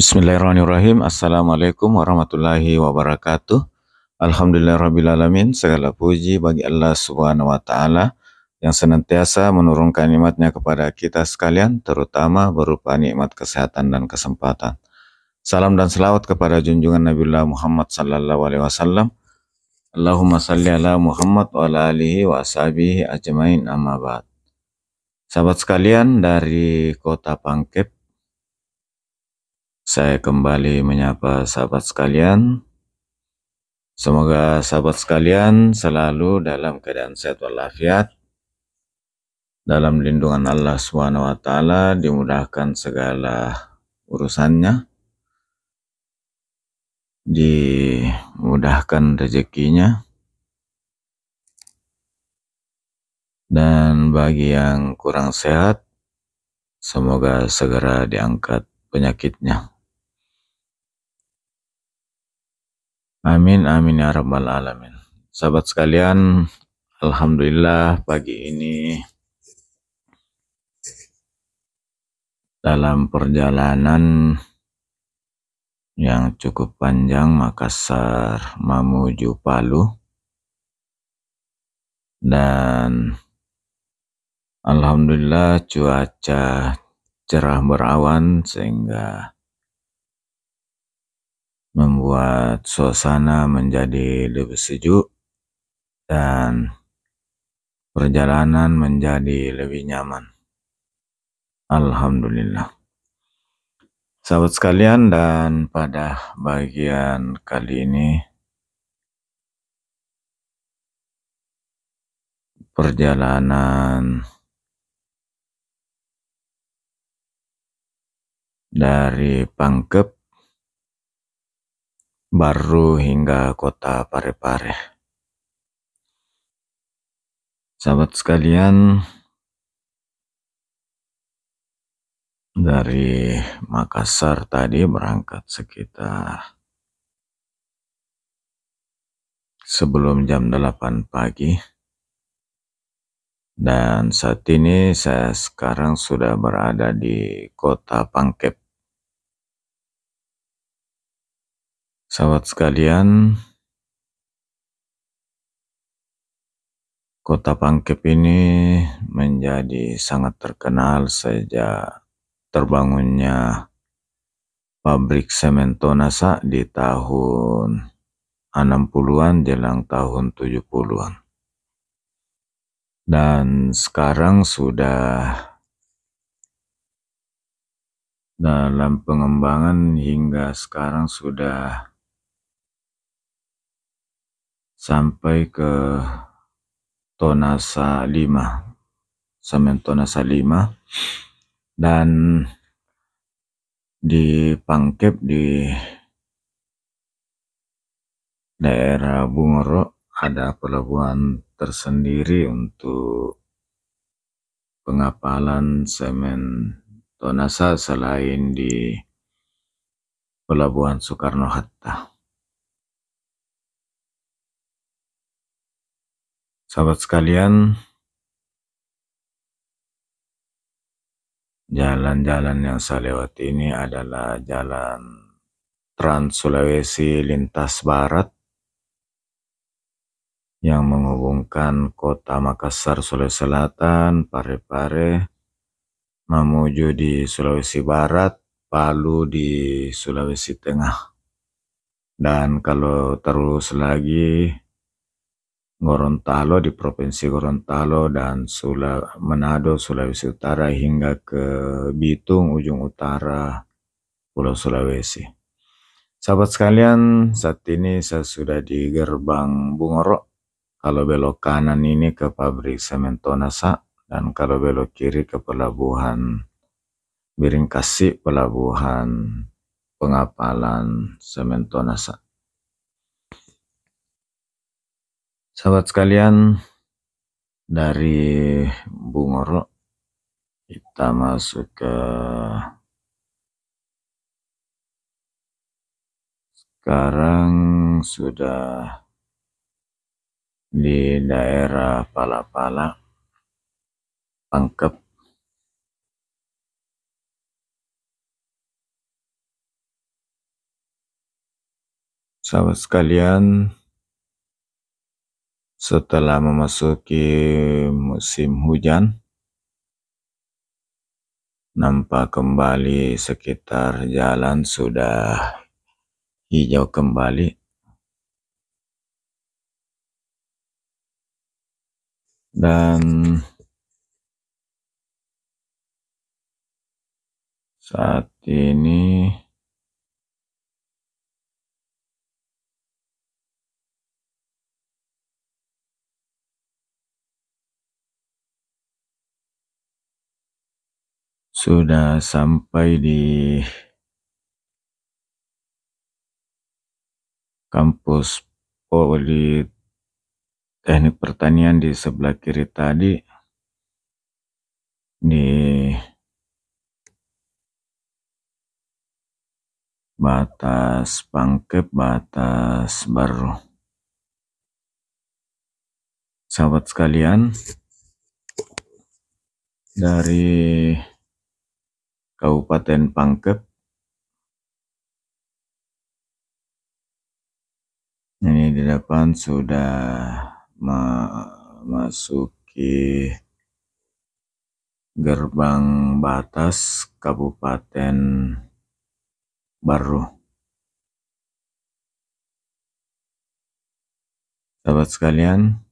Bismillahirrahmanirrahim. Assalamualaikum warahmatullahi wabarakatuh. Alhamdulillahirrahmanirrahim. Segala puji bagi Allah subhanahu wa ta'ala yang senantiasa menurunkan nikmatnya kepada kita sekalian, terutama berupa nikmat kesehatan dan kesempatan. Salam dan selawat kepada junjungan Nabiullah Muhammad sallallahu alaihi wasallam. Allahumma salli ala Muhammad wa ala alihi wa ajmain amma Sahabat sekalian dari kota Pangkep, saya kembali menyapa sahabat sekalian. Semoga sahabat sekalian selalu dalam keadaan sehat walafiat, dalam lindungan Allah Subhanahu wa taala, dimudahkan segala urusannya, dimudahkan rezekinya. Dan bagi yang kurang sehat, semoga segera diangkat penyakitnya. Amin, amin ya rabbal alamin. Sahabat sekalian, Alhamdulillah pagi ini dalam perjalanan yang cukup panjang Makassar Mamuju, Palu dan Alhamdulillah cuaca cerah berawan sehingga membuat suasana menjadi lebih sejuk dan perjalanan menjadi lebih nyaman. Alhamdulillah. Sahabat sekalian dan pada bagian kali ini perjalanan dari Pangkep Baru hingga kota Parepare. -pare. Sahabat sekalian, dari Makassar tadi berangkat sekitar sebelum jam 8 pagi dan saat ini saya sekarang sudah berada di kota Pangkep Sahabat sekalian, kota Pangkep ini menjadi sangat terkenal sejak terbangunnya pabrik semen Tonasa di tahun 60-an jelang tahun 70-an. Dan sekarang sudah dalam pengembangan hingga sekarang sudah sampai ke Tonasa 5 sampai Tonasa 5 dan di Pangkep di daerah Bungoro ada pelabuhan tersendiri untuk pengapalan semen Tonasa selain di Pelabuhan Soekarno-Hatta. Sahabat sekalian, jalan-jalan yang saya lewati ini adalah jalan Trans Sulawesi lintas barat yang menghubungkan kota Makassar, Sulawesi Selatan, Parepare, Mamuju di Sulawesi Barat, Palu di Sulawesi Tengah. Dan kalau terus lagi Gorontalo di Provinsi Gorontalo dan Sula, Manado, Sulawesi Utara hingga ke Bitung, ujung utara Pulau Sulawesi. Sahabat sekalian, saat ini saya sudah di gerbang Bungoro. Kalau belok kanan ini ke pabrik semen Tonasa dan kalau belok kiri ke pelabuhan Biringkasi, pelabuhan pengapalan semen Tonasa. Sahabat sekalian, dari Bungoro kita masuk ke sekarang sudah di daerah Palapala, Pangkep. Sahabat sekalian, setelah memasuki musim hujan nampak kembali sekitar jalan sudah hijau kembali dan saat ini sudah sampai di kampus poli teknik pertanian di sebelah kiri tadi di batas pangkep batas baru sahabat sekalian dari Kabupaten Pangkep. Ini di depan sudah memasuki gerbang batas Kabupaten Baru. Sahabat sekalian,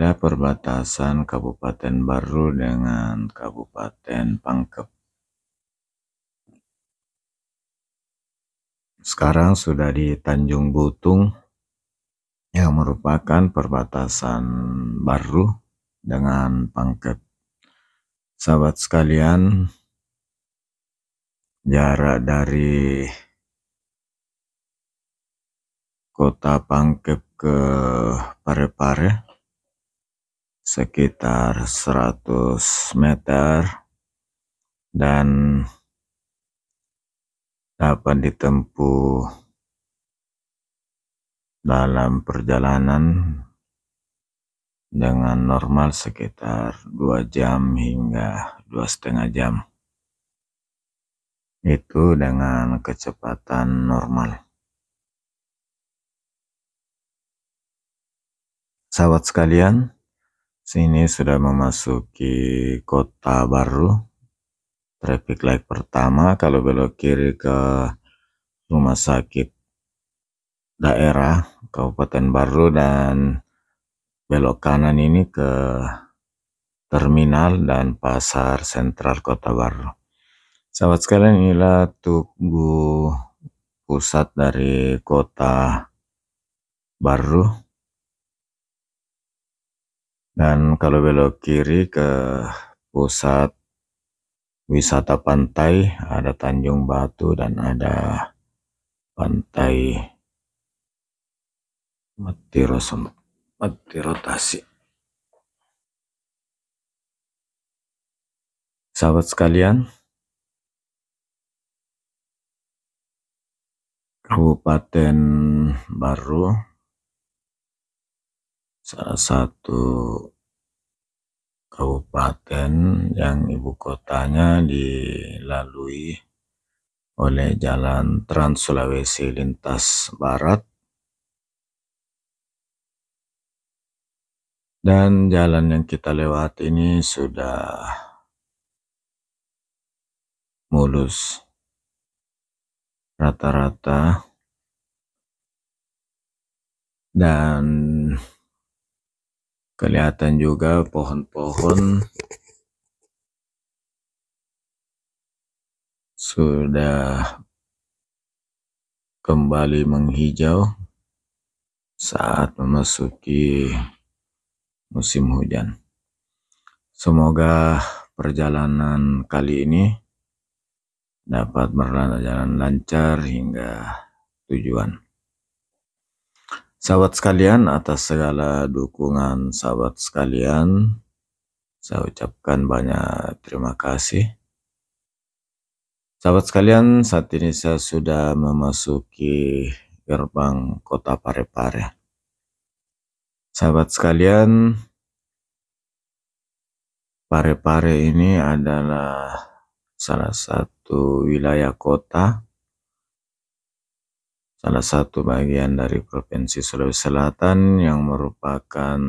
ada perbatasan Kabupaten Baru dengan Kabupaten Pangkep. Sekarang sudah di Tanjung Butung yang merupakan perbatasan Baru dengan Pangkep. Sahabat sekalian, jarak dari kota Pangkep ke Parepare -pare, sekitar 100 meter dan dapat ditempuh dalam perjalanan dengan normal sekitar 2 jam hingga dua setengah jam. Itu dengan kecepatan normal. Sahabat sekalian, Sini sudah memasuki kota baru. Traffic light pertama kalau belok kiri ke rumah sakit daerah Kabupaten Baru dan belok kanan ini ke terminal dan pasar sentral Kota Baru. Sahabat sekalian inilah tugu pusat dari Kota Baru. Dan kalau belok kiri ke pusat wisata pantai, ada Tanjung Batu dan ada pantai mati, rotasi. Sahabat sekalian, Kabupaten Baru salah satu kabupaten yang ibu kotanya dilalui oleh jalan Trans Sulawesi lintas barat dan jalan yang kita lewati ini sudah mulus rata-rata dan kelihatan juga pohon-pohon sudah kembali menghijau saat memasuki musim hujan. Semoga perjalanan kali ini dapat berjalan lancar hingga tujuan. Sahabat sekalian, atas segala dukungan sahabat sekalian, saya ucapkan banyak terima kasih. Sahabat sekalian, saat ini saya sudah memasuki gerbang kota Parepare. Sahabat sekalian, Parepare ini adalah salah satu wilayah kota salah satu bagian dari Provinsi Sulawesi Selatan yang merupakan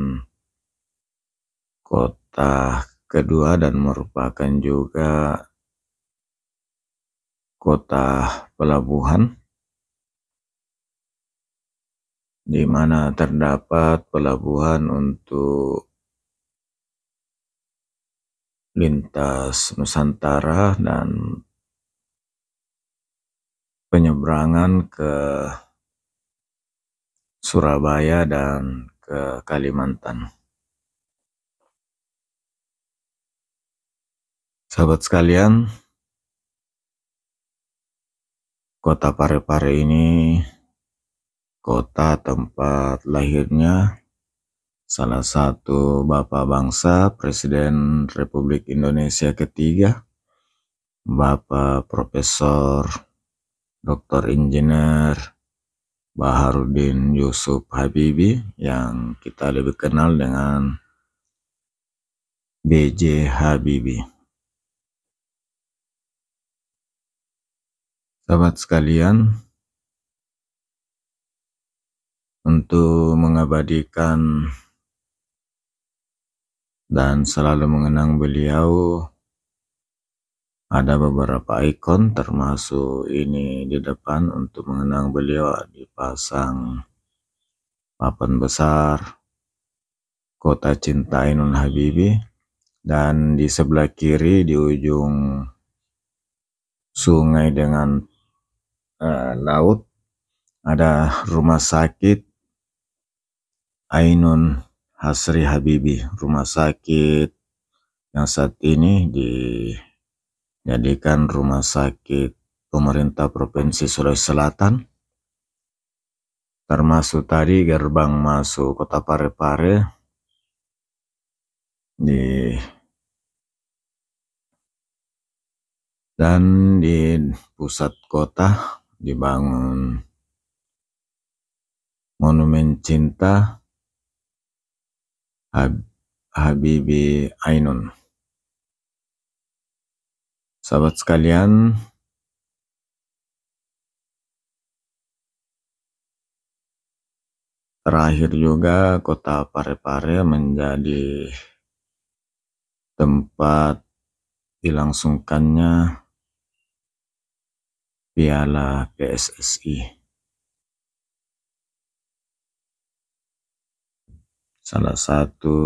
kota kedua dan merupakan juga kota pelabuhan di mana terdapat pelabuhan untuk lintas Nusantara dan penyeberangan ke Surabaya dan ke Kalimantan. Sahabat sekalian, kota Parepare ini kota tempat lahirnya salah satu bapak bangsa Presiden Republik Indonesia ketiga, Bapak Profesor Dr. Engineer Baharudin Yusuf Habibi yang kita lebih kenal dengan BJ Habibi, Sahabat sekalian, untuk mengabadikan dan selalu mengenang beliau ada beberapa ikon termasuk ini di depan untuk mengenang beliau dipasang papan besar kota cinta Inun Habibi dan di sebelah kiri di ujung sungai dengan uh, laut ada rumah sakit Ainun Hasri Habibi rumah sakit yang saat ini di jadikan rumah sakit pemerintah Provinsi Sulawesi Selatan, termasuk tadi gerbang masuk kota Parepare, di dan di pusat kota dibangun monumen cinta Hab Habibi Ainun. Sahabat sekalian, terakhir juga kota Parepare menjadi tempat dilangsungkannya Piala PSSI. salah satu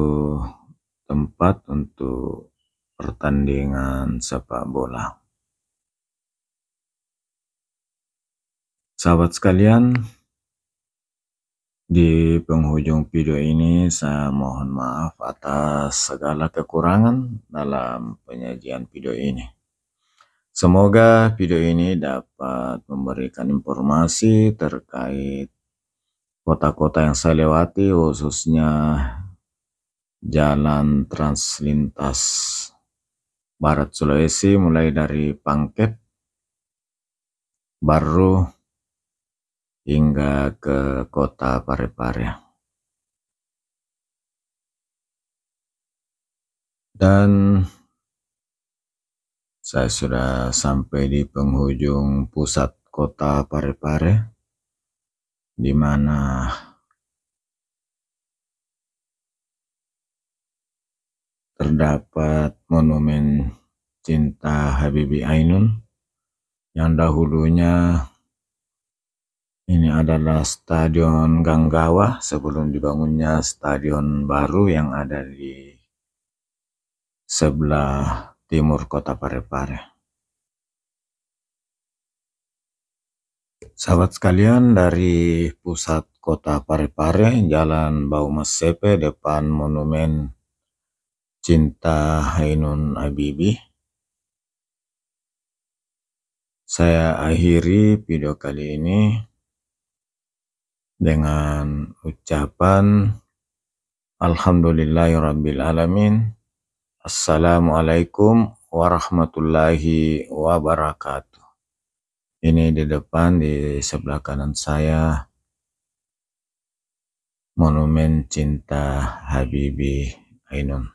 tempat untuk pertandingan sepak bola. Sahabat sekalian, di penghujung video ini saya mohon maaf atas segala kekurangan dalam penyajian video ini. Semoga video ini dapat memberikan informasi terkait kota-kota yang saya lewati khususnya jalan translintas Barat Sulawesi mulai dari Pangkep, Baru, hingga ke kota Parepare. Dan saya sudah sampai di penghujung pusat kota Parepare, di mana terdapat monumen cinta Habibi Ainun yang dahulunya ini adalah Stadion Ganggawa sebelum dibangunnya stadion baru yang ada di sebelah timur kota Parepare. Sahabat sekalian dari pusat kota Parepare, Jalan Bau Sepe depan Monumen Cinta Ainun Abibi. Saya akhiri video kali ini dengan ucapan Alhamdulillahirrabbilalamin. Assalamualaikum warahmatullahi wabarakatuh. Ini di depan di sebelah kanan saya Monumen Cinta Habibi Ainun.